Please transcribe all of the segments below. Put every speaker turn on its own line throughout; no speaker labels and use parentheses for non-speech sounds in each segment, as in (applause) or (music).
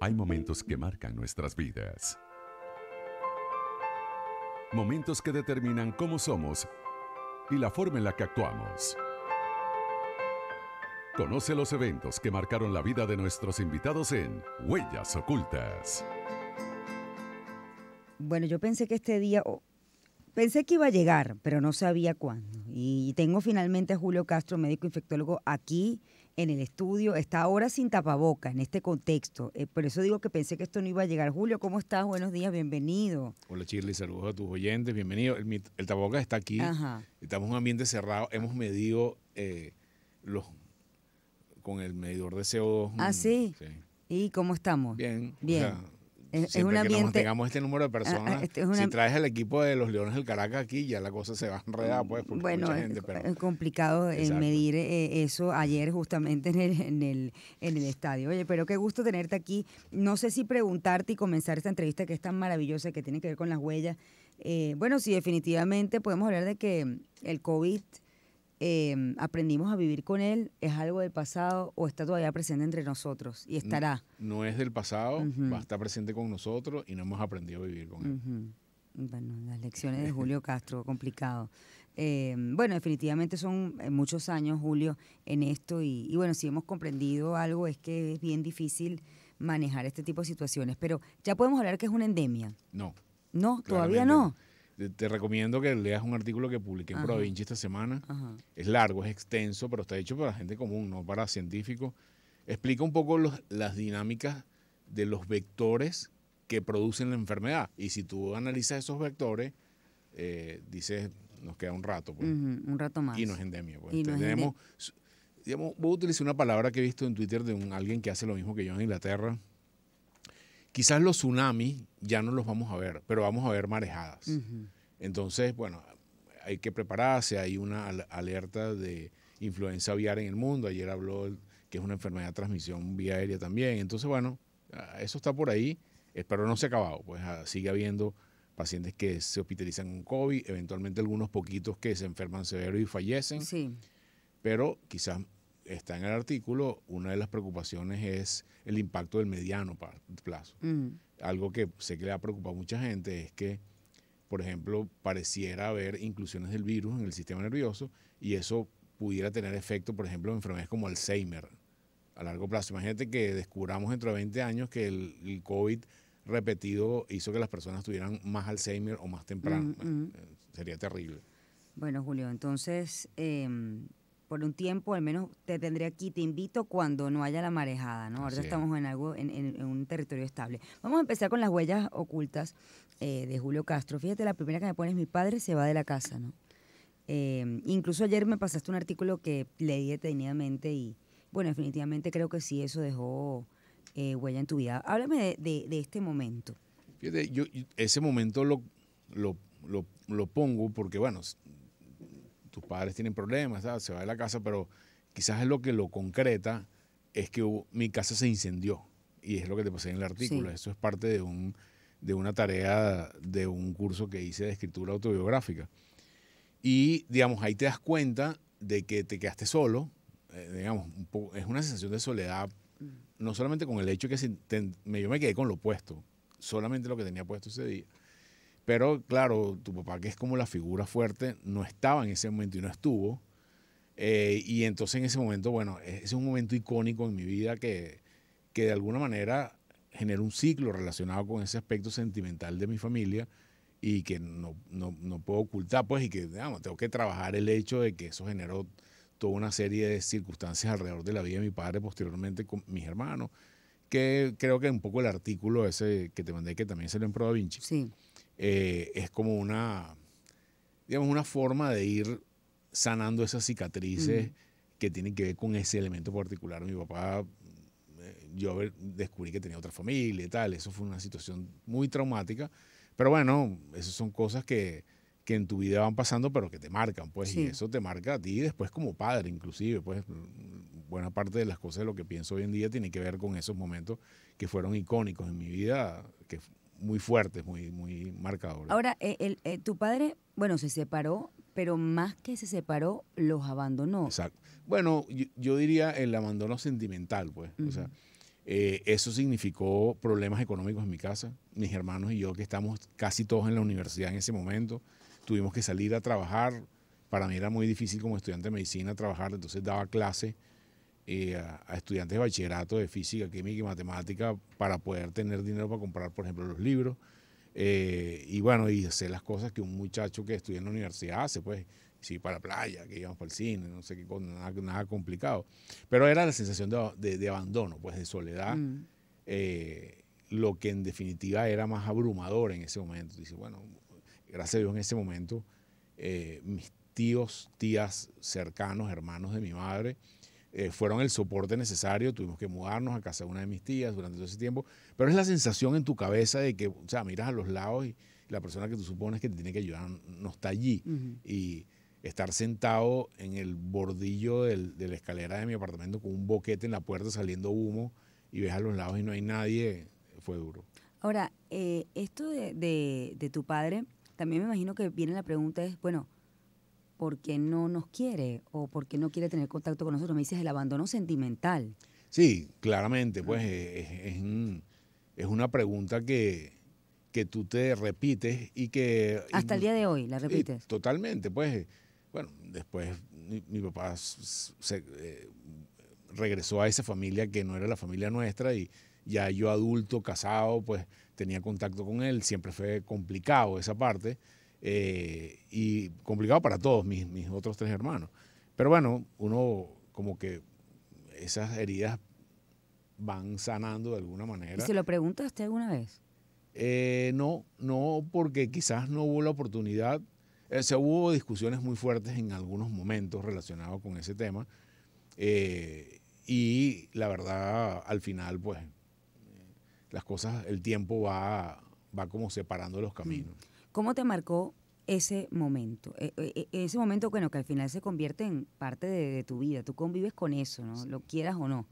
Hay momentos que marcan nuestras vidas. Momentos que determinan cómo somos y la forma en la que actuamos. Conoce los eventos que marcaron la vida de nuestros invitados en Huellas Ocultas.
Bueno, yo pensé que este día, oh, pensé que iba a llegar, pero no sabía cuándo. Y tengo finalmente a Julio Castro, médico infectólogo, aquí en el estudio. Está ahora sin tapaboca en este contexto. Eh, por eso digo que pensé que esto no iba a llegar. Julio, ¿cómo estás? Buenos días, bienvenido.
Hola, Shirley, saludos a tus oyentes, bienvenido. El, tapaboca está aquí. Estamos en un ambiente cerrado. Hemos medido eh, los con el medidor de CO2. Ah, mm, sí.
¿Y cómo estamos? Bien. Bien. Es, un ambiente,
este número de ah, personas. Ah, este si traes al equipo de los Leones del Caracas aquí, ya la cosa se va a enredar pues, porque bueno, es
complicado eh, medir eh, eso ayer justamente en el, en, el, estadio. Oye, pero qué gusto tenerte aquí. No sé si preguntarte y comenzar esta entrevista que es tan maravillosa, que tiene que ver con las huellas. Eh, bueno, sí, definitivamente podemos hablar de que el COVID Em, aprendimos a vivir con él, es algo del pasado o está todavía presente entre nosotros y estará.
No, es del pasado, va a estar presente con nosotros y no hemos aprendido a vivir con
él. Bueno, las lecciones de Julio Castro, complicado. Em, bueno, definitivamente son eh, muchos años, Julio, en esto y, bueno, si hemos comprendido algo es que es bien difícil manejar este tipo de situaciones, pero ya podemos hablar que es una endemia. No. No, todavía no
te, recomiendo que leas un artículo que publiqué en Provincia esta semana. Es largo, es extenso, pero está hecho para gente común, no para científicos. Explica un poco las dinámicas de los vectores que producen la enfermedad. Y si tú analizas esos vectores, eh, dices, nos queda un rato. Pues. un rato más. Y no es endemia. Pues. digamos, voy a utilizar una palabra que he visto en Twitter de un, alguien que hace lo mismo que yo en Inglaterra, Quizás los tsunamis ya no los vamos a ver, pero vamos a ver marejadas. Entonces, bueno, hay que prepararse, hay una alerta de influenza aviar en el mundo, ayer habló que es una enfermedad de transmisión vía aérea también, entonces bueno, ah, eso está por ahí, espero no se ha acabado, pues ah, sigue habiendo pacientes que se hospitalizan con COVID, eventualmente algunos poquitos que se enferman severo y fallecen, pero quizás está en el artículo, una de las preocupaciones es el impacto del mediano plazo. Mm. Algo que sé que le ha preocupado a mucha gente es que, por ejemplo, pareciera haber inclusiones del virus en el sistema nervioso y eso pudiera tener efecto, por ejemplo, en enfermedades como Alzheimer a largo plazo. Imagínate que descubramos dentro de 20 años que el, COVID repetido hizo que las personas tuvieran más Alzheimer o más temprano. Mm, mm. Eh, sería terrible.
Bueno, Julio, entonces... Em, por un tiempo, al menos te tendré aquí, te invito cuando no haya la marejada, ¿no? Ahora estamos en algo, en, un territorio estable. Vamos a empezar con las huellas ocultas eh, de Julio Castro. Fíjate, la primera que me pones, mi padre se va de la casa, ¿no? Em, incluso ayer me pasaste un artículo que leí detenidamente y, bueno, definitivamente creo que sí, eso dejó eh, huella en tu vida. Háblame de, este momento.
Fíjate, yo ese momento lo, lo, lo, lo pongo porque, bueno, tus padres tienen problemas, se va de la casa, pero quizás es lo que lo concreta es que mi casa se incendió. Y es lo que te pasé en el artículo. Eso es parte de, un, de una tarea, de un curso que hice de escritura autobiográfica. Y, digamos, ahí te das cuenta de que te quedaste solo. Eh, digamos, es una sensación de soledad, mm. no solamente con el hecho que yo me quedé con lo puesto, solamente lo que tenía puesto ese día pero claro, tu papá, que es como la figura fuerte, no estaba en ese momento y no estuvo. Eh, y entonces en ese momento, bueno, e-, es un momento icónico en mi vida que, que de alguna manera generó un ciclo relacionado con ese aspecto sentimental de mi familia y que no, no, no puedo ocultar, pues, y que digamos, tengo que trabajar el hecho de que eso generó toda una serie de circunstancias alrededor de la vida de mi padre, posteriormente con mis hermanos, que creo que un poco el artículo ese que te mandé, que también se en Pro Da Vinci, sí. Eh, es como una, digamos, una forma de ir sanando esas cicatrices que tienen que ver con ese elemento particular. Mi papá, eh, yo descubrí que tenía otra familia y tal, eso fue una situación muy traumática, pero bueno, esas son cosas que, que en tu vida van pasando, pero que te marcan, pues, y eso te marca a ti después como padre, inclusive, pues, buena parte de las cosas de lo que pienso hoy en día tiene que ver con esos momentos que fueron icónicos en mi vida, que muy fuertes, muy, muy marcadores.
Ahora, eh, eh, tu padre, bueno, se separó, pero más que se separó, los abandonó. Exacto.
Bueno, yo, diría el abandono sentimental, pues. O sea, eh, eso significó problemas económicos en mi casa. Mis hermanos y yo, que estamos casi todos en la universidad en ese momento, tuvimos que salir a trabajar. Para mí era muy difícil como estudiante de medicina trabajar, entonces daba clases eh, a, estudiantes de bachillerato de física, química y matemática para poder tener dinero para comprar, por ejemplo, los libros. Eh, y bueno, y hacer las cosas que un muchacho que estudia en la universidad hace, pues, sí, para la playa, que íbamos para el cine, no sé qué, nada, nada complicado. Pero era la sensación de, de, abandono, pues, de soledad. Mm. Eh, lo que en definitiva era más abrumador en ese momento. Dice, bueno, gracias a Dios en ese momento, mis tíos, tías cercanos, hermanos de mi madre, eh, fueron el soporte necesario, tuvimos que mudarnos a casa de una de mis tías durante todo ese tiempo, pero es la sensación en tu cabeza de que, o sea, miras a los lados y la persona que tú supones que te tiene que ayudar no está allí. Y estar sentado en el bordillo de la escalera de mi apartamento con un boquete en la puerta saliendo humo y ves a los lados y no hay nadie, fue duro.
Ahora, eh, esto de, de, tu padre, también me imagino que viene la pregunta es, bueno, porque no nos quiere o porque no quiere tener contacto con nosotros. Me dices el abandono sentimental.
Sí, claramente, pues es, una pregunta que, que, tú te repites y que... Hasta el día de hoy la repites. totalmente, pues, eh, bueno, después mi, papá eh, regresó a esa familia que no era la familia nuestra y ya yo adulto, casado, pues tenía contacto con él, siempre fue complicado esa parte. Eh, y complicado para todos mis, mis otros tres hermanos. Pero bueno, uno como que esas heridas van sanando de alguna manera. ¿Y se lo
preguntaste alguna vez?
Eh, no, no, porque quizás no hubo la oportunidad. Eh, se hubo discusiones muy fuertes en algunos momentos relacionados con ese tema. y la verdad, al final, pues, las cosas, el tiempo va, va como separando los caminos.
Mm. ¿Cómo te marcó ese momento? E, e, e, ese momento, bueno, que al final se convierte en parte de, tu vida. Tú convives con eso, ¿no? Lo quieras o no.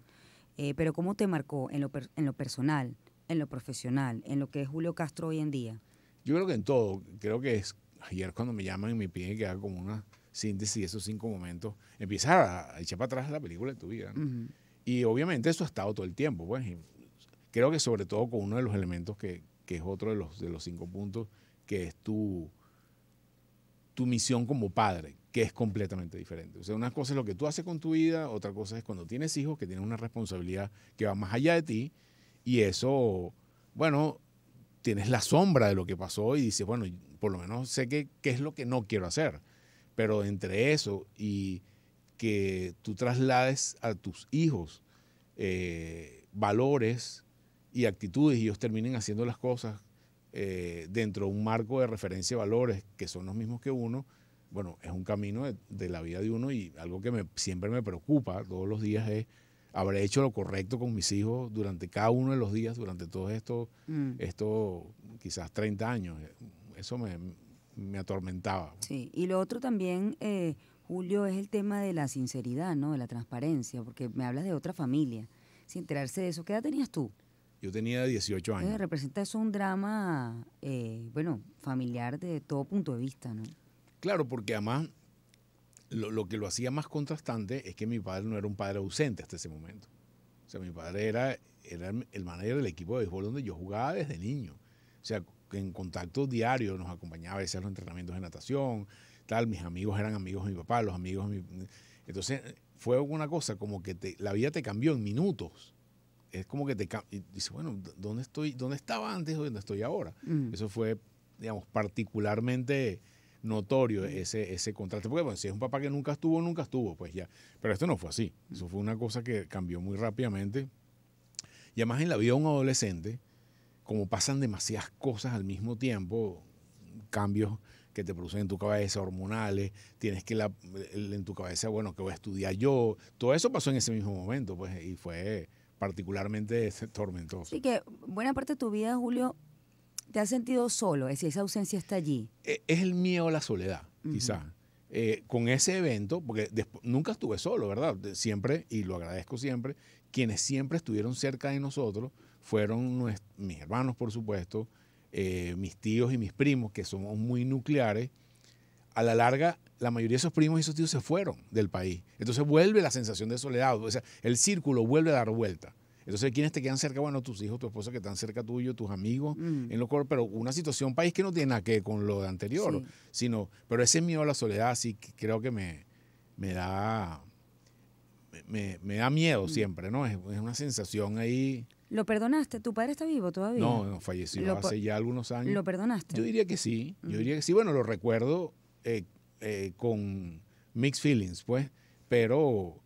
Eh, pero ¿cómo te marcó en lo, personal, en lo profesional, en lo que es Julio Castro hoy en día?
Yo creo que en todo. Creo que es ayer cuando me llaman y me piden que haga como una síntesis de esos cinco momentos, empiezas a, echar para atrás la película de tu vida. Y obviamente eso ha estado todo el tiempo. Pues. creo que sobre todo con uno de los elementos que, que es otro de los, de los cinco puntos, que es tu, tu misión como padre, que es completamente diferente. O sea, una cosa es lo que tú haces con tu vida, otra cosa es cuando tienes hijos, que tienes una responsabilidad que va más allá de ti, y eso, bueno, tienes la sombra de lo que pasó y dices, bueno, por lo menos sé qué es lo que no quiero hacer. Pero entre eso y que tú traslades a tus hijos eh, valores y actitudes y ellos terminen haciendo las cosas eh, dentro de un marco de referencia de valores que son los mismos que uno, bueno, es un camino de, la vida de uno y algo que me, siempre me preocupa todos los días es, ¿habré hecho lo correcto con mis hijos durante cada uno de los días, durante todos estos, mm. quizás 30 años? Eso me, atormentaba.
Sí, y lo otro también... Eh, Julio, es el tema de la sinceridad, ¿no? De la transparencia, porque me hablas de otra familia. Sin enterarse de eso, ¿qué edad tenías tú?
Yo tenía 18 años.
representa eso un drama, eh, bueno, familiar de todo punto de vista, ¿no?
Claro, porque además lo, que lo hacía más contrastante es que mi padre no era un padre ausente hasta ese momento. O sea, mi padre era, el manager del equipo de béisbol donde yo jugaba desde niño. O sea, en contacto diario nos acompañaba a veces a los entrenamientos de natación, tal. Mis amigos eran amigos de mi papá, los amigos de mi... Entonces, fue una cosa como que te, la vida te cambió en minutos es como que te y dice, bueno, ¿dónde estoy? ¿Dónde estaba antes o dónde estoy ahora? Mm. Eso fue, digamos, particularmente notorio mm. ese, ese contraste. Porque bueno, si es un papá que nunca estuvo, nunca estuvo, pues ya. Pero esto no fue así. Mm. Eso fue una cosa que cambió muy rápidamente. Y además en la vida de un adolescente, como pasan demasiadas cosas al mismo tiempo, cambios que te producen en tu cabeza, hormonales, tienes que la, en tu cabeza, bueno, que voy a estudiar yo. Todo eso pasó en ese mismo momento, pues, y fue particularmente (laughs) tormentoso. Así
que buena parte de tu vida, Julio, te has sentido solo, es esa ausencia está allí.
E, es el miedo a la soledad, quizás. Eh, con ese evento, porque nunca estuve solo, ¿verdad? siempre, y lo agradezco siempre, quienes siempre estuvieron cerca de nosotros fueron mis hermanos, por supuesto, eh, mis tíos y mis primos, que somos muy nucleares. A la larga, la mayoría de esos primos y esos tíos se fueron del país. Entonces vuelve la sensación de soledad, o sea, el círculo vuelve a dar vuelta. Entonces, ¿quiénes te quedan cerca? Bueno, tus hijos, tu esposa que están cerca tuyo, tus amigos, mm. en lo cual, pero una situación país que no tiene nada que ver con lo anterior, sino, pero ese miedo a la soledad sí creo que me, da me, da miedo mm. siempre, ¿no? Es, una sensación ahí.
¿Lo perdonaste? ¿Tu padre está vivo todavía? No,
falleció hace ya algunos años. ¿Lo perdonaste? Yo diría que sí, yo mm. diría que sí. Bueno, lo recuerdo eh, eh, con mixed feelings, pues, pero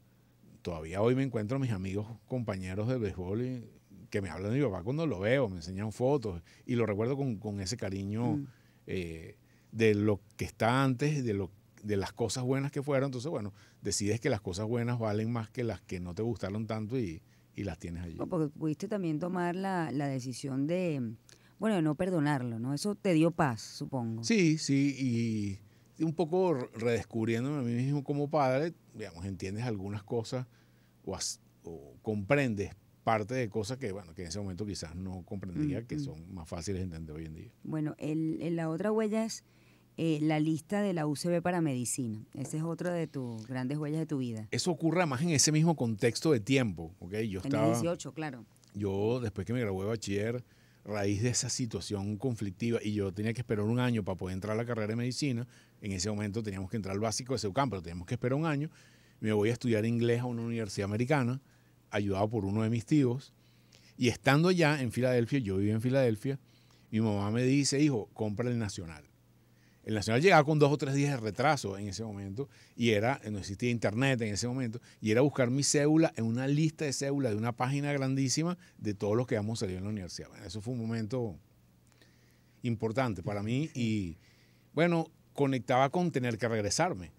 todavía hoy me encuentro mis amigos, compañeros de béisbol que me hablan de mi papá cuando lo veo, me enseñan fotos y lo recuerdo con, ese cariño mm. eh, de lo que está antes, de, lo, de las cosas buenas que fueron. Entonces, bueno, decides que las cosas buenas valen más que las que no te gustaron tanto y, las tienes allí.
Porque pudiste también tomar la, decisión de, bueno, de no perdonarlo, ¿no? Eso te dio paz, supongo.
Sí, sí, y un poco redescubriéndome a mí mismo como padre, digamos, entiendes algunas cosas o, comprendes parte de cosas que, bueno, que en ese momento quizás no comprendía, que son más fáciles de entender hoy en día.
Bueno, el, la otra huella es eh, la lista de la UCB para medicina. Esa es otra de tus grandes huellas de tu vida.
Eso ocurre más en ese mismo contexto de tiempo, ¿ok? Yo estaba... 18, claro. Yo, después que me gradué de bachiller, raíz de esa situación conflictiva, y yo tenía que esperar un año para poder entrar a la carrera de medicina, en ese momento teníamos que entrar al básico de SEUCAM, pero teníamos que esperar un año. Me voy a estudiar inglés a una universidad americana, ayudado por uno de mis tíos. Y estando ya en Filadelfia, yo vivía en Filadelfia, mi mamá me dice, hijo, compra el Nacional. El Nacional llegaba con dos o tres días de retraso en ese momento y era, no existía internet en ese momento, y era buscar mi cédula en una lista de cédulas de una página grandísima de todos los que habíamos salido en la universidad. eso fue un momento importante para mí y bueno, conectaba con tener que regresarme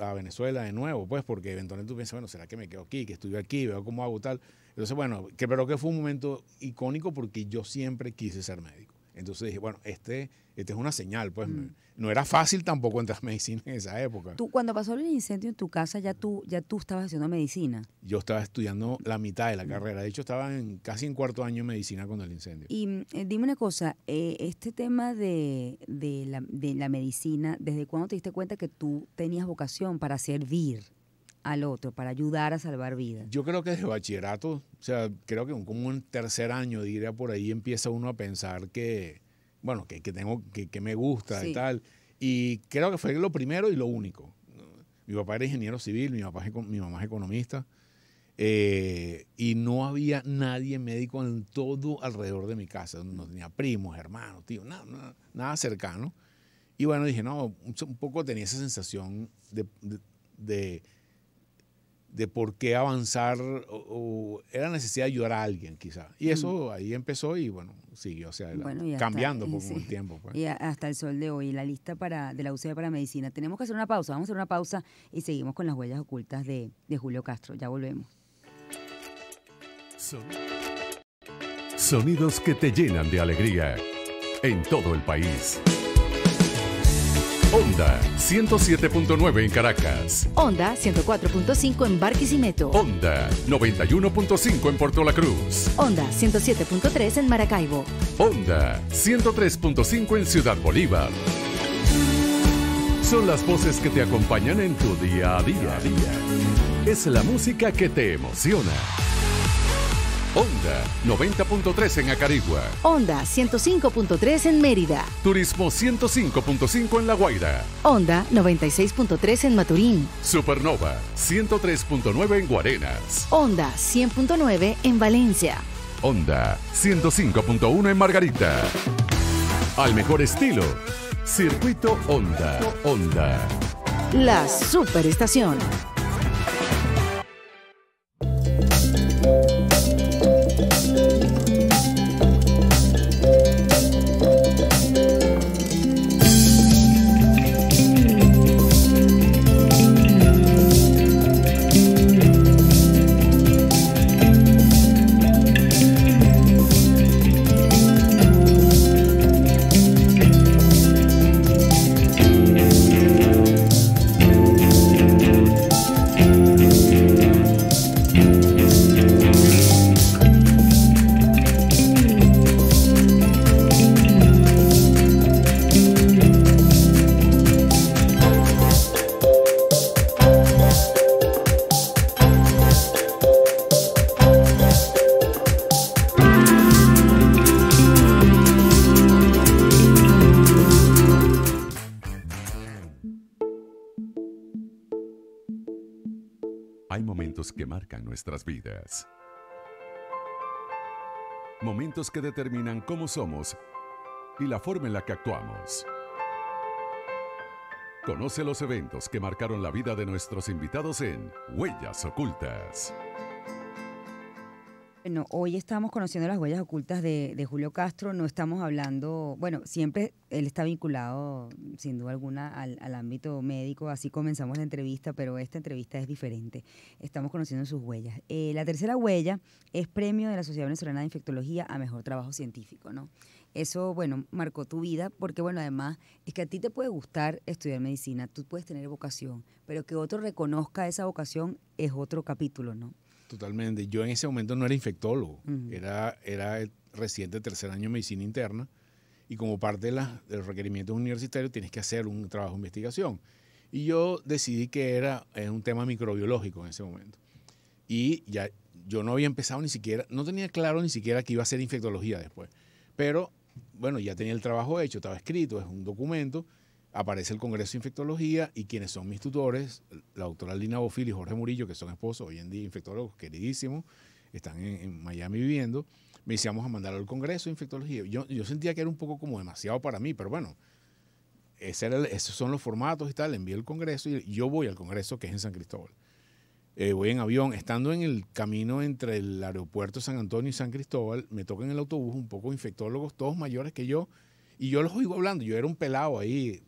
a, Venezuela de nuevo, pues, porque eventualmente tú piensas, bueno, ¿será que me quedo aquí, que estudio aquí, veo cómo hago tal? Entonces, bueno, que, pero que fue un momento icónico porque yo siempre quise ser médico. Entonces dije, bueno, este, este es una señal, pues mm. no era fácil tampoco entrar medicina en esa época. Tú,
cuando pasó el incendio en tu casa, ya tú, ya tú estabas haciendo medicina.
Yo estaba estudiando la mitad de la mm. carrera, de hecho estaba en, casi en cuarto año de medicina cuando el incendio.
Y eh, dime una cosa, eh, este tema de, de, la, de la medicina, ¿desde cuándo te diste cuenta que tú tenías vocación para servir? al otro para ayudar a salvar vidas?
Yo creo que desde bachillerato, o sea, creo que como un tercer año, diría por ahí, empieza uno a pensar que, bueno, que, tengo, que, me gusta y tal. Y creo que fue lo primero y lo único. Mi papá era ingeniero civil, mi, papá mi mamá es economista. Eh, y no había nadie médico en todo alrededor de mi casa. No mm. tenía primos, hermanos, tíos, nada, nada, cercano. Y bueno, dije, no, un poco tenía esa sensación de de por qué avanzar o, era necesidad de ayudar a alguien quizá. Y eso mm. ahí empezó y bueno, siguió o sea cambiando por un el tiempo. Pues. Y
hasta el sol de hoy, la lista para, de la UCB para medicina. Tenemos que hacer una pausa, vamos a hacer una pausa y seguimos con las huellas ocultas de, de Julio Castro. Ya volvemos.
Sonidos que te llenan de alegría en todo el país. Onda 107.9 en Caracas.
Onda 104.5 en Barquisimeto.
Onda 91.5 en Puerto La Cruz.
Onda 107.3 en Maracaibo.
Onda 103.5 en Ciudad Bolívar. Son las voces que te acompañan en tu día a día. Es la música que te emociona. Onda 90.3 en Acarigua.
Onda 105.3 en Mérida.
Turismo 105.5 en La Guaira.
Onda 96.3 en Maturín.
Supernova 103.9 en Guarenas.
Onda 100.9 en Valencia.
Onda 105.1 en Margarita. Al mejor estilo. Circuito Onda. Onda.
La superestación.
momentos que marcan nuestras vidas. Momentos que determinan cómo somos y la forma en la que actuamos. Conoce los eventos que marcaron la vida de nuestros invitados en Huellas Ocultas.
Bueno, hoy estamos conociendo las huellas ocultas de, Julio Castro, no estamos hablando, bueno, siempre él está vinculado sin duda alguna al, ámbito médico, así comenzamos la entrevista, pero esta entrevista es diferente, estamos conociendo sus huellas. Eh, la tercera huella es premio de la Sociedad Venezolana de Infectología a Mejor Trabajo Científico, ¿no? Eso, bueno, marcó tu vida, porque bueno, además es que a ti te puede gustar estudiar medicina, tú puedes tener vocación, pero que otro reconozca esa vocación es otro capítulo, ¿no?
Totalmente. Yo en ese momento no era infectólogo, era, el reciente tercer año de medicina interna y como parte de, los requerimientos universitarios tienes que hacer un trabajo de investigación. Y yo decidí que era, un tema microbiológico en ese momento. Y ya yo no había empezado ni siquiera, no tenía claro ni siquiera que iba a ser infectología después. Pero bueno, ya tenía el trabajo hecho, estaba escrito, es un documento aparece el Congreso de Infectología y quienes son mis tutores, la doctora Lina Bofil y Jorge Murillo, que son esposos, hoy en día infectólogos queridísimos, están en, Miami viviendo, me decíamos a mandarlo al Congreso de Infectología. Yo, yo sentía que era un poco como demasiado para mí, pero bueno, esos son los formatos y tal, le envío al Congreso y yo voy al Congreso que es en San Cristóbal. Eh, voy en avión, estando en el camino entre el aeropuerto San Antonio y San Cristóbal, me tocan en el autobús un poco infectólogos, todos mayores que yo, y yo los oigo hablando, yo era un pelado ahí,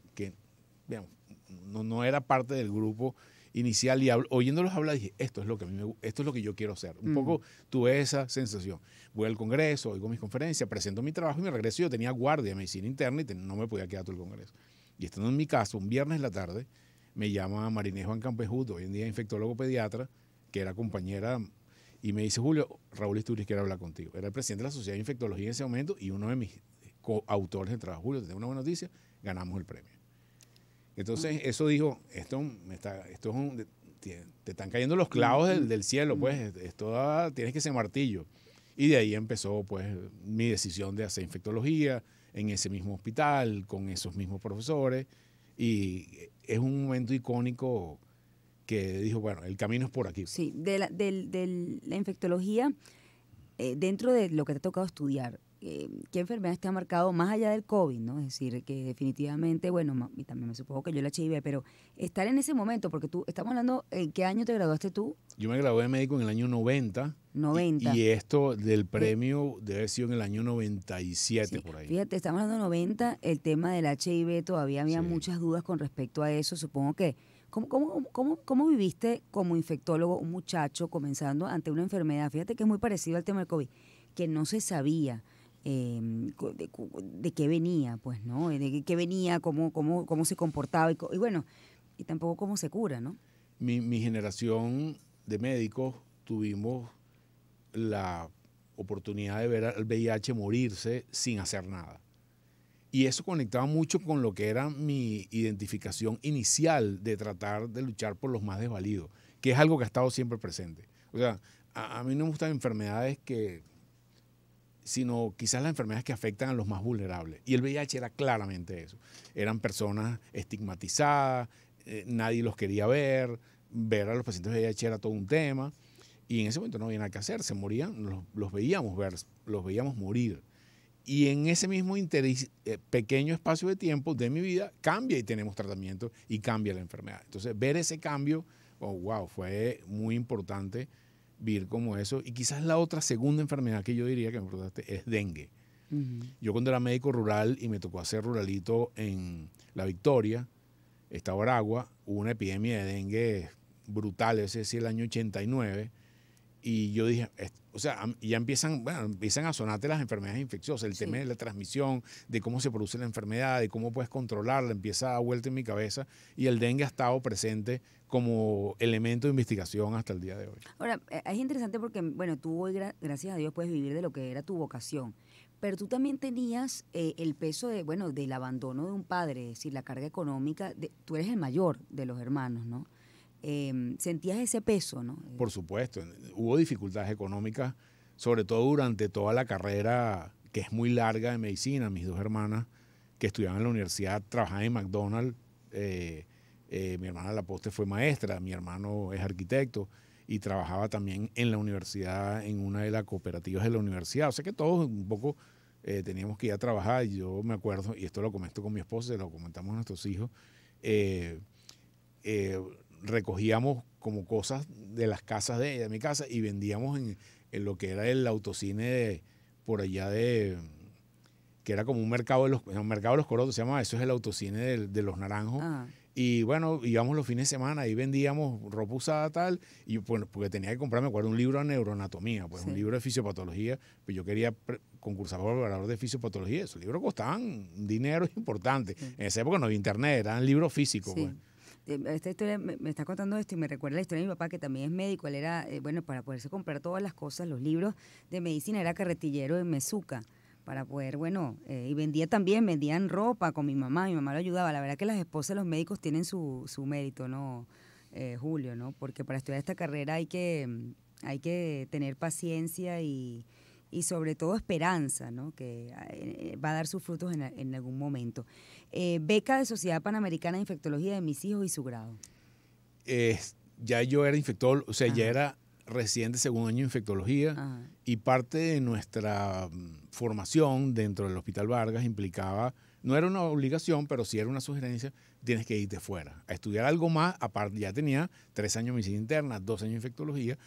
no, no, era parte del grupo inicial y oyéndolos hablar dije, esto es lo que a mí esto es lo que yo quiero hacer. Un poco tuve esa sensación. Voy al Congreso, oigo mis conferencias, presento mi trabajo y me regreso. Yo tenía guardia de medicina interna y no me podía quedar todo el Congreso. Y estando en mi casa, un viernes en la tarde, me llama Marinejo Juan Campejuto, hoy en día infectólogo pediatra, que era compañera, y me dice, Julio, Raúl Isturiz quiere hablar contigo. Era el presidente de la Sociedad de Infectología en ese momento y uno de mis coautores del trabajo. Julio, te tengo una buena noticia, ganamos el premio. Entonces, eso dijo, esto está, esto es te, están cayendo los clavos del, cielo, pues, esto tienes que ser martillo. Y de ahí empezó, pues, mi decisión de hacer infectología en ese mismo hospital, con esos mismos profesores. Y es un momento
icónico que dijo, bueno, el camino es por aquí. Sí, de la, infectología, eh, dentro de lo que te ha tocado estudiar, eh, qué enfermedades te ha marcado más allá del COVID, ¿no? Es decir, que definitivamente, bueno, y también me supongo que yo el HIV, pero estar en ese momento, porque tú, estamos hablando, ¿en eh, qué año te graduaste tú?
Yo me gradué de médico en el año 90.
90. Y,
esto del premio debe haber sido en el año 97 por ahí.
Fíjate, estamos hablando de 90, el tema del HIV todavía había muchas dudas con respecto a eso, supongo que... ¿Cómo, cómo, cómo, cómo viviste como infectólogo un muchacho comenzando ante una enfermedad? Fíjate que es muy parecido al tema del COVID, que no se sabía. Em, de, qué venía, pues, ¿no? Eh, de qué venía, cómo, cómo, cómo se comportaba y, bueno, y tampoco cómo se cura, ¿no?
Mi, generación de médicos tuvimos la oportunidad de ver al VIH morirse sin hacer nada. Y eso conectaba mucho con lo que era mi identificación inicial de tratar de luchar por los más desvalidos, que es algo que ha estado siempre presente. O sea, a, a mí no me gustan enfermedades que sino quizás las enfermedades que afectan a los más vulnerables. Y el VIH era claramente eso. Eran personas estigmatizadas, eh, nadie los quería ver, ver a los pacientes de VIH era todo un tema. Y en ese momento no había nada que hacer, se morían, los, veíamos los veíamos morir. Y en ese mismo eh, pequeño espacio de tiempo de mi vida cambia y tenemos tratamiento y cambia la enfermedad. Entonces, ver ese cambio, oh, wow, fue muy importante vir como eso. Y quizás la otra segunda enfermedad que yo diría que me preguntaste es dengue. Yo cuando era médico rural y me tocó hacer ruralito en La Victoria, estaba Aragua, hubo una epidemia de dengue brutal, ese decir el año 89 y yo dije, o sea, ya empiezan, empiezan a sonarte las enfermedades infecciosas, el tema de la transmisión, de cómo se produce la enfermedad, de cómo puedes controlarla, empieza a dar vuelta en mi cabeza y el dengue ha estado presente como elemento de investigación hasta el día de hoy.
Ahora, eh, es interesante porque, bueno, tú hoy, gracias a Dios, puedes vivir de lo que era tu vocación, pero tú también tenías eh, el peso de, bueno, del abandono de un padre, es decir, la carga económica, de, tú eres el mayor de los hermanos, ¿no? Em, sentías ese peso, ¿no? Eh,
Por supuesto, hubo dificultades económicas, sobre todo durante toda la carrera que es muy larga de medicina. Mis dos hermanas que estudiaban en la universidad trabajaban en McDonald's. Eh, eh, mi hermana la poste fue maestra, mi hermano es arquitecto y trabajaba también en la universidad, en una de las cooperativas de la universidad. O sea que todos un poco teníamos que ir a trabajar. yo me acuerdo, y esto lo comento con mi esposa, lo comentamos a nuestros hijos, eh, recogíamos como cosas de las casas de de mi casa, y vendíamos en, lo que era el autocine por allá de que era como un mercado de los un mercado los corotos se llama eso es el autocine de, de los naranjos ah. y bueno íbamos los fines de semana y vendíamos ropa usada tal y bueno porque tenía que comprarme me acuerdo un libro de neuroanatomía pues un libro de fisiopatología pues yo quería concursar por valor de fisiopatología esos libros costaban dinero (laughs) importante en esa época no había internet eran libros físicos pues.
Em, esta historia me, está contando esto y me recuerda la historia de mi papá que también es médico. Él era, eh, bueno, para poderse comprar todas las cosas, los libros de medicina, era carretillero en Mezuca para poder, bueno, eh, y vendía también, vendían ropa con mi mamá, mi mamá lo ayudaba. La verdad que las esposas de los médicos tienen su, su mérito, ¿no, eh, Julio? ¿no? Porque para estudiar esta carrera hay que, hay que tener paciencia y, y sobre todo esperanza, ¿no? que eh, va a dar sus frutos en, algún momento. Eh, beca de Sociedad Panamericana de Infectología de mis hijos y su grado.
ya yo era infectólogo, o sea, ya era residente segundo año de infectología y parte de nuestra mm, formación dentro del Hospital Vargas implicaba, no era una obligación, pero sí era una sugerencia, tienes que irte fuera a estudiar algo más, aparte ya tenía tres años de medicina interna, dos años de infectología,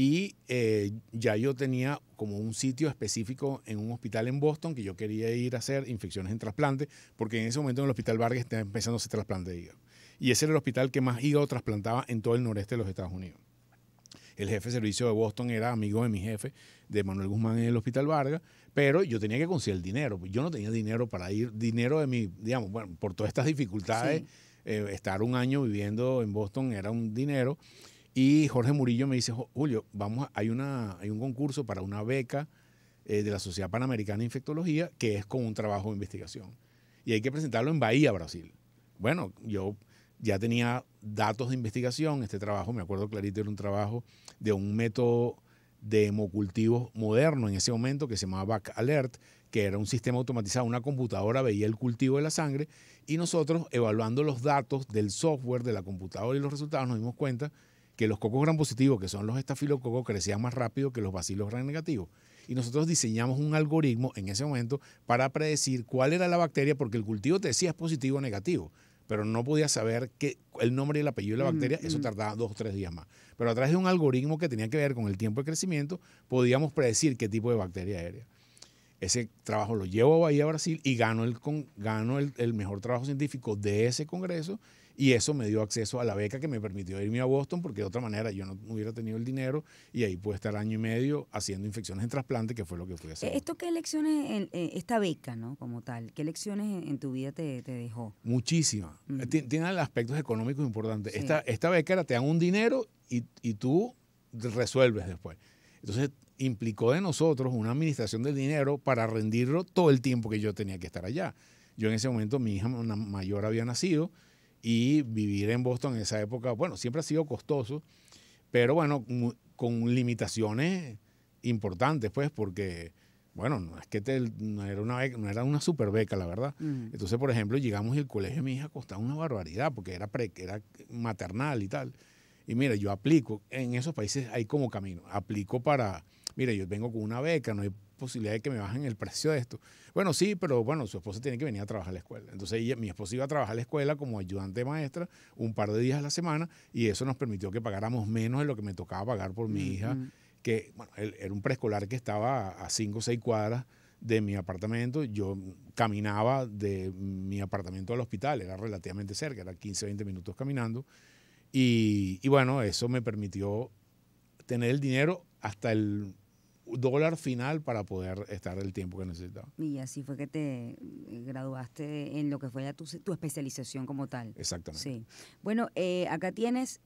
y eh, ya yo tenía como un sitio específico en un hospital en Boston que yo quería ir a hacer infecciones en trasplante, porque en ese momento en el hospital Vargas estaba empezando a hacer trasplante de hígado. Y ese era el hospital que más hígado trasplantaba en todo el noreste de los Estados Unidos. El jefe de servicio de Boston era amigo de mi jefe, de Manuel Guzmán en el Hospital Vargas, pero yo tenía que conseguir el dinero. Yo no tenía dinero para ir, dinero de mi, digamos, bueno, por todas estas dificultades, eh, estar un año viviendo en Boston era un dinero. Y Jorge Murillo me dice, Julio, vamos hay, una, hay un concurso para una beca eh, de la Sociedad Panamericana de Infectología que es con un trabajo de investigación. Y hay que presentarlo en Bahía, Brasil. Bueno, yo ya tenía datos de investigación, este trabajo, me acuerdo clarito, era un trabajo de un método de hemocultivo moderno en ese momento que se llamaba Back Alert, que era un sistema automatizado, una computadora veía el cultivo de la sangre y nosotros evaluando los datos del software de la computadora y los resultados nos dimos cuenta que los cocos gran positivos, que son los estafilococos, crecían más rápido que los bacilos gran negativos. Y nosotros diseñamos un algoritmo en ese momento para predecir cuál era la bacteria, porque el cultivo te decía es positivo o negativo, pero no podía saber el nombre y el apellido de la mm, bacteria, eso mm. tardaba dos o tres días más. Pero a través de un algoritmo que tenía que ver con el tiempo de crecimiento, podíamos predecir qué tipo de bacteria era. Ese trabajo lo llevo a Bahía, Brasil, y ganó el, el mejor trabajo científico de ese congreso y eso me dio acceso a la beca que me permitió irme a Boston porque de otra manera yo no hubiera tenido el dinero y ahí pude estar año y medio haciendo infecciones en trasplante, que fue lo que pude hacer. ¿Esto
qué lecciones, en, esta beca, ¿no? Como tal, qué lecciones en, tu vida te, dejó?
Muchísimas. Mm. Eh, tiene aspectos económicos importantes. Esta, beca era te dan un dinero y, y tú resuelves después. Entonces implicó de nosotros una administración del dinero para rendirlo todo el tiempo que yo tenía que estar allá. Yo en ese momento, mi hija mayor había nacido, y vivir en Boston en esa época, bueno, siempre ha sido costoso, pero bueno, con limitaciones importantes, pues, porque, bueno, no es que no, era una no era una super beca, la verdad. Entonces, por ejemplo, llegamos y el colegio de mi hija costaba una barbaridad, porque era, pre, era maternal y tal. Y mira, yo aplico, en esos países hay como camino, aplico para, mira, yo vengo con una beca, no hay posibilidad de que me bajen el precio de esto. Bueno, sí, pero bueno, su esposa tiene que venir a trabajar a la escuela. Entonces mi esposa iba a trabajar a la escuela como ayudante maestra un par de días a la semana y eso nos permitió que pagáramos menos de lo que me tocaba pagar por mi hija, que bueno, era un preescolar que estaba a cinco o seis cuadras de mi apartamento, yo caminaba de mi apartamento al hospital, era relativamente cerca, era 15, 20 minutos caminando. y, bueno, eso me permitió tener el dinero hasta el dólar final para poder estar el tiempo que necesitaba.
Y así fue que te eh, graduaste en lo que fue ya tu, especialización como tal. Exactamente. Sí. Bueno, eh, acá tienes,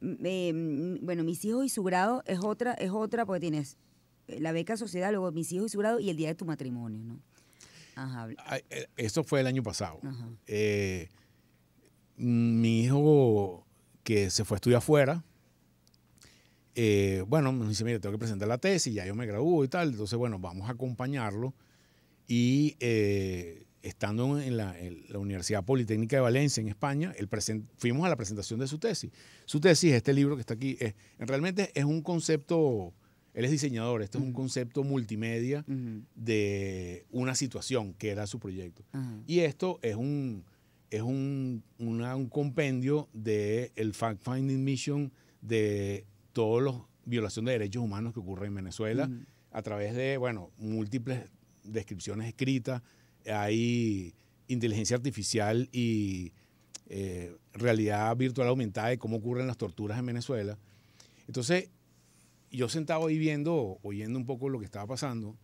mm, eh, mm, bueno, mis hijos y su grado es otra, es otra, porque tienes la beca sociedad, luego mis hijos y su grado y el día de tu matrimonio, ¿no?
Eso fue el año pasado. mi hijo que se fue a estudiar afuera, eh, bueno, me dice, mire, tengo que presentar la tesis, ya yo me gradúo y tal, entonces, bueno, vamos a acompañarlo. Y eh, estando en la, Universidad Politécnica de Valencia, en España, fuimos a la presentación de su tesis. Su tesis, este libro que está aquí, es, realmente es un concepto, él es diseñador, este es un concepto multimedia de una situación que era su proyecto. Y esto es un, es un, un compendio del el Fact Finding Mission de todos los violación de derechos humanos que ocurre en Venezuela mm. a través de, bueno, múltiples descripciones escritas, hay inteligencia artificial y eh, realidad virtual aumentada de cómo ocurren las torturas en Venezuela. Entonces, yo sentado ahí viendo, oyendo un poco lo que estaba pasando,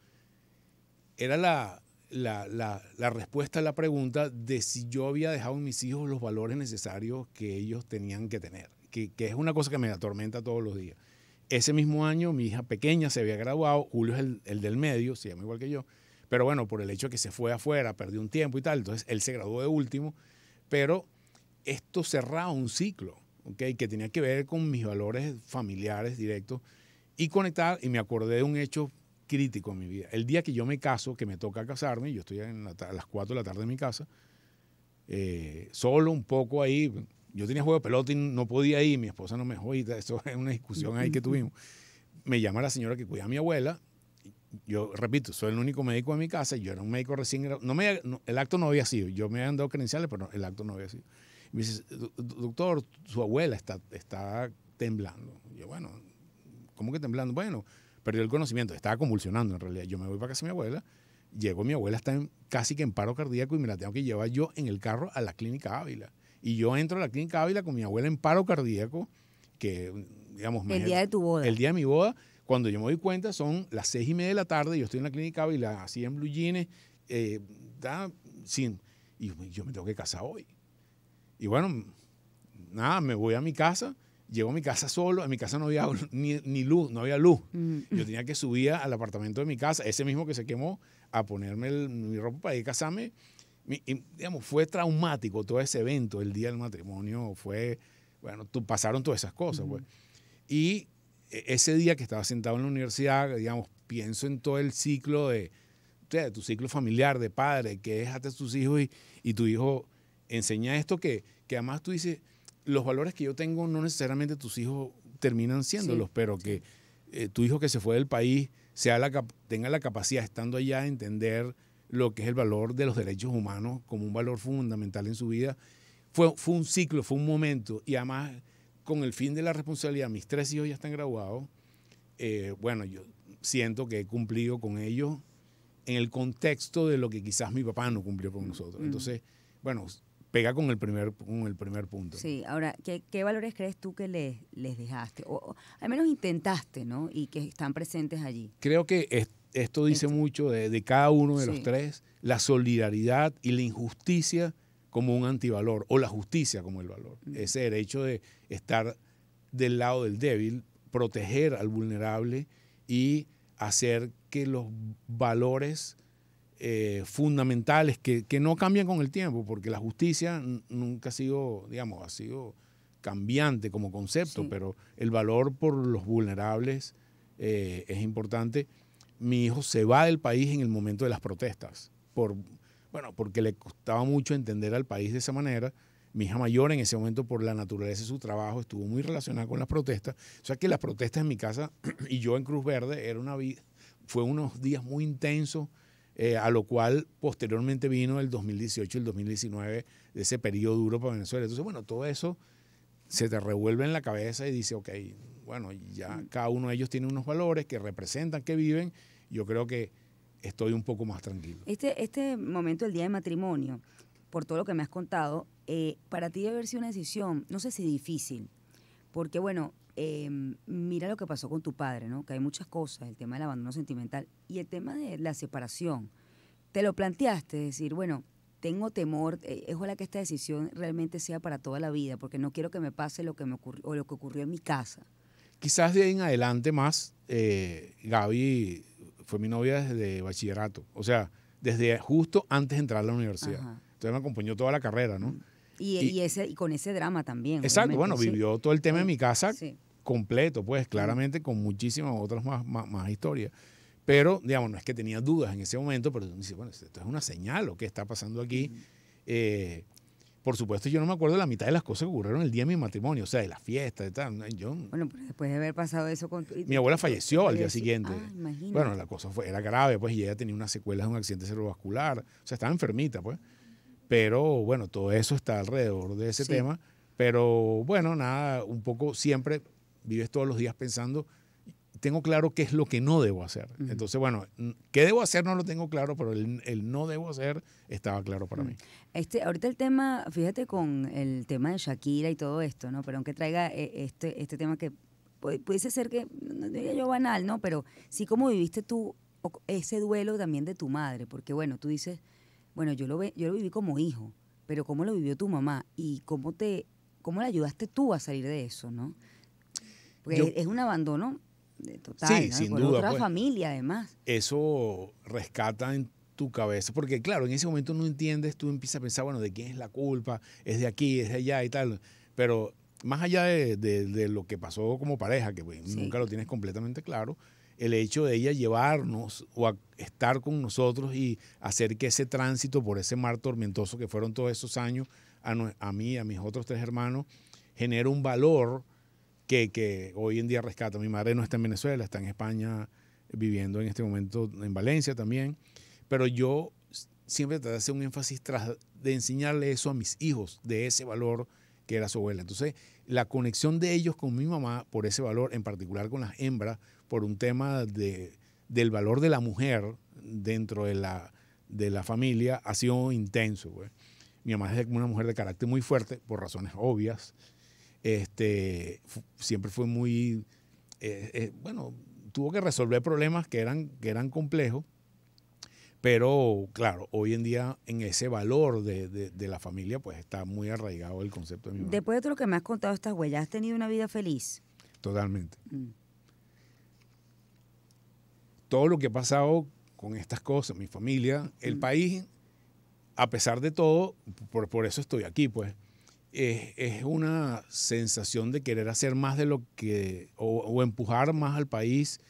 era la, la respuesta a la pregunta de si yo había dejado en mis hijos los valores necesarios que ellos tenían que tener que, es una cosa que me atormenta todos los días. Ese mismo año mi hija pequeña se había graduado, Julio es el, del medio, se llama igual que yo, pero bueno, por el hecho de que se fue afuera, perdió un tiempo y tal, entonces él se graduó de último, pero esto cerraba un ciclo, ¿okay? que tenía que ver con mis valores familiares directos y conectar, y me acordé de un hecho crítico en mi vida. El día que yo me caso, que me toca casarme, yo estoy a las 4 de la tarde en mi casa, eh, solo un poco ahí, yo tenía juego de pelota no podía ir, mi esposa no me jodía, eso es una discusión ahí que tuvimos. Me llama la señora que cuida a mi abuela, yo repito, soy el único médico de mi casa, yo era un médico recién, no el acto no había sido, yo me habían dado credenciales, pero el acto no había sido. Y me dice, doctor, su abuela está, está temblando. yo, bueno, ¿cómo que temblando? Bueno, perdió el conocimiento, estaba convulsionando en realidad. Yo me voy para casa de mi abuela, llego, mi abuela está en, casi que en paro cardíaco y me la tengo que llevar yo en el carro a la clínica Ávila. Y yo entro a la clínica Ávila con mi abuela en paro cardíaco, que, digamos, el día de tu boda. El día de mi boda. Cuando yo me doy cuenta, son las seis y media de la tarde, yo estoy en la clínica Ávila, así en blue jeans, eh, da, sin, y yo me tengo que casar hoy. Y bueno, nada, me voy a mi casa, llego a mi casa solo, en mi casa no había (laughs) ni, luz, no había luz. Mm. Yo tenía que subir al apartamento de mi casa, ese mismo que se quemó, a ponerme mi ropa para ir a casarme digamos, fue traumático todo ese evento, el día del matrimonio, fue, bueno, tú, pasaron todas esas cosas. pues. Y e, ese día que estaba sentado en la universidad, digamos, pienso en todo el ciclo de, tu ciclo familiar, de padre, que dejaste a tus hijos y, y tu hijo enseña esto que, que además tú dices, los valores que yo tengo no necesariamente tus hijos terminan siéndolos, pero que eh, tu hijo que se fue del país sea la, tenga la capacidad, estando allá, de entender lo que es el valor de los derechos humanos como un valor fundamental en su vida. Fue, fue un ciclo, fue un momento y además con el fin de la responsabilidad, mis tres hijos ya están graduados, eh, bueno, yo siento que he cumplido con ellos en el contexto de lo que quizás mi papá no cumplió con nosotros. Mm. Entonces, bueno, pega con el primer, con el primer punto.
Sí, ahora, ¿qué, valores crees tú que les, les dejaste? O, al menos intentaste, ¿no? Y que están presentes allí.
Creo que es, esto dice mucho de, cada uno de los tres, la solidaridad y la injusticia como un antivalor, o la justicia como el valor. Mm. Ese derecho de estar del lado del débil, proteger al vulnerable y hacer que los valores eh, fundamentales que, que, no cambian con el tiempo, porque la justicia nunca ha sido, digamos, ha sido cambiante como concepto, pero el valor por los vulnerables eh, es importante mi hijo se va del país en el momento de las protestas, por, bueno, porque le costaba mucho entender al país de esa manera. Mi hija mayor en ese momento, por la naturaleza de su trabajo, estuvo muy relacionada con las protestas. O sea que las protestas en mi casa (clears throat) y yo en Cruz Verde era una fue unos días muy intensos, eh, a lo cual posteriormente vino el 2018 y el 2019, de ese periodo duro para Venezuela. Entonces, bueno, todo eso se te revuelve en la cabeza y dice, ok, bueno, ya mm. cada uno de ellos tiene unos valores que representan, que viven. Yo creo que estoy un poco más tranquilo.
Este, este momento del día de matrimonio, por todo lo que me has contado, eh, para ti debe haber sido una decisión, no sé si difícil, porque bueno, em, mira lo que pasó con tu padre, ¿no? Que hay muchas cosas, el tema del abandono sentimental y el tema de la separación. Te lo planteaste, decir, bueno, tengo temor, es eh, ojalá que esta decisión realmente sea para toda la vida, porque no quiero que me pase lo que me ocurrió o lo que ocurrió en mi casa.
Quizás de ahí en adelante más, eh, Gaby fue mi novia desde bachillerato, o sea, desde justo antes de entrar a la universidad. Entonces me acompañó toda la carrera, ¿no? Mm.
Y, con ese drama también. Exacto, bueno, vivió
todo el tema en mi casa completo, pues claramente con muchísimas otras más, historias. Pero, digamos, no es que tenía dudas en ese momento, pero dice, bueno, esto es una señal, lo que está pasando aquí. Por supuesto, yo no me acuerdo de la mitad de las cosas que ocurrieron el día de mi matrimonio, o sea, de las fiestas, de tal. bueno,
después de haber pasado eso con Mi
abuela falleció, al día siguiente. Ah, bueno, la cosa fue, era grave, pues, y ella tenía unas secuelas de un accidente cerebrovascular, o sea, estaba enfermita, pues. Pero bueno, todo eso está alrededor de ese tema. Pero bueno, nada, un poco siempre vives todos los días pensando tengo claro qué es lo que no debo hacer. Entonces, bueno, qué debo hacer no lo tengo claro, pero el, no debo hacer estaba claro para mí.
Este, ahorita el tema, fíjate con el tema de Shakira y todo esto, ¿no? Pero aunque traiga eh, este, este tema que pudiese ser que, no diría yo banal, ¿no? Pero sí cómo viviste tú ese duelo también de tu madre, porque bueno, tú dices, bueno, yo lo, yo lo viví como hijo, pero ¿cómo lo vivió tu mamá? ¿Y cómo, te, cómo la ayudaste tú a salir de eso, no? Porque es un abandono total, sin otra pues. familia además.
Eso rescata en tu cabeza, porque claro, en ese momento no entiendes, tú empiezas a pensar, bueno, ¿de quién es la culpa? ¿Es de aquí, es de allá y tal? Pero más allá de, lo que pasó como pareja, que pues, nunca lo tienes completamente claro, el hecho de ella llevarnos o estar con nosotros y hacer que ese tránsito por ese mar tormentoso que fueron todos esos años, a, a mí, a mis otros tres hermanos, genera un valor que, que hoy en día rescata. Mi madre no está en Venezuela, está en España, viviendo en este momento en Valencia también. Pero yo siempre traté de hacer un énfasis tras de enseñarle eso a mis hijos, de ese valor que era su abuela. Entonces, la conexión de ellos con mi mamá por ese valor, en particular con las hembras, por un tema de, del valor de la mujer dentro de la, de la familia, ha sido intenso. Pues. Mi mamá es una mujer de carácter muy fuerte, por razones obvias, este, siempre fue muy, eh, eh, bueno, tuvo que resolver problemas que eran, eran complejos, pero claro, hoy en día en ese valor de, de, la familia pues está muy arraigado el concepto de mi mamá.
Después de todo lo que me has contado estas huellas, ¿has tenido una vida feliz? Totalmente. Mm.
Todo lo que ha pasado con estas cosas, mi familia, el mm. país, a pesar de todo, por eso estoy aquí, pues es, es, una sensación de querer hacer más de lo que, o, o, empujar más al país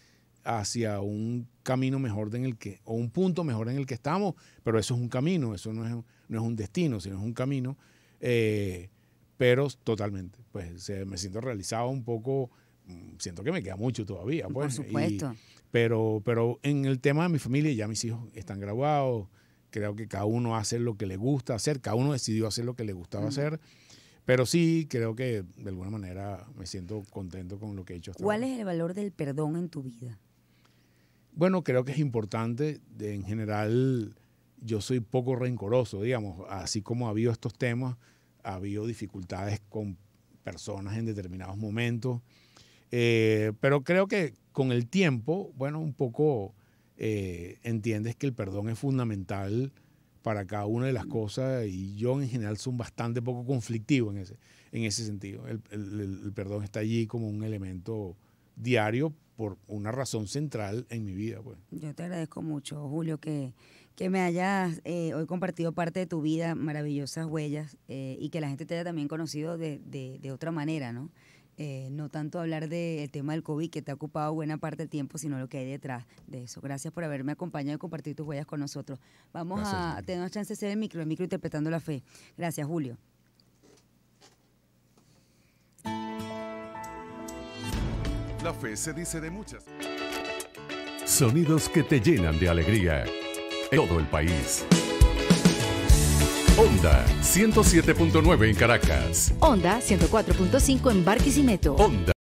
hacia un camino mejor en el que, o un punto mejor en el que estamos, pero eso es un camino, eso no es, no es un destino, sino es un camino, eh, pero totalmente, pues me siento realizado un poco, mm, siento que me queda mucho todavía, pues, Por supuesto. pero, pero en el tema de mi familia, ya mis hijos están graduados, creo que cada uno hace lo que le gusta hacer, cada uno decidió hacer lo que le gustaba hacer, pero sí, creo que de alguna manera me siento contento con lo que he hecho. Hasta ¿Cuál
es el valor del perdón en tu vida?
Bueno, creo que es importante. En general, yo soy poco rencoroso, digamos. Así como ha habido estos temas, ha habido dificultades con personas en determinados momentos. Eh, pero creo que con el tiempo, bueno, un poco eh, entiendes que el perdón es fundamental para cada una de las mm. cosas y yo en general soy bastante poco conflictivo en ese, en ese sentido. El, perdón está allí como un elemento diario por una razón central en mi vida. Pues.
Yo te agradezco mucho, Julio, que, que me hayas eh, hoy compartido parte de tu vida, maravillosas huellas, eh, y que la gente te haya también conocido de, de, de otra manera, ¿no? Eh, no tanto hablar del tema del COVID que te ha ocupado buena parte del tiempo, sino lo que hay detrás de eso. Gracias por haberme acompañado y compartir tus huellas con nosotros. Vamos a tener tener chance de ser el micro, el micro interpretando la fe. Gracias, Julio.
La fe se dice de muchas. Sonidos que te llenan de alegría. todo el país. Onda 107.9 en Caracas.
Onda 104.5 en Barquisimeto.
Onda.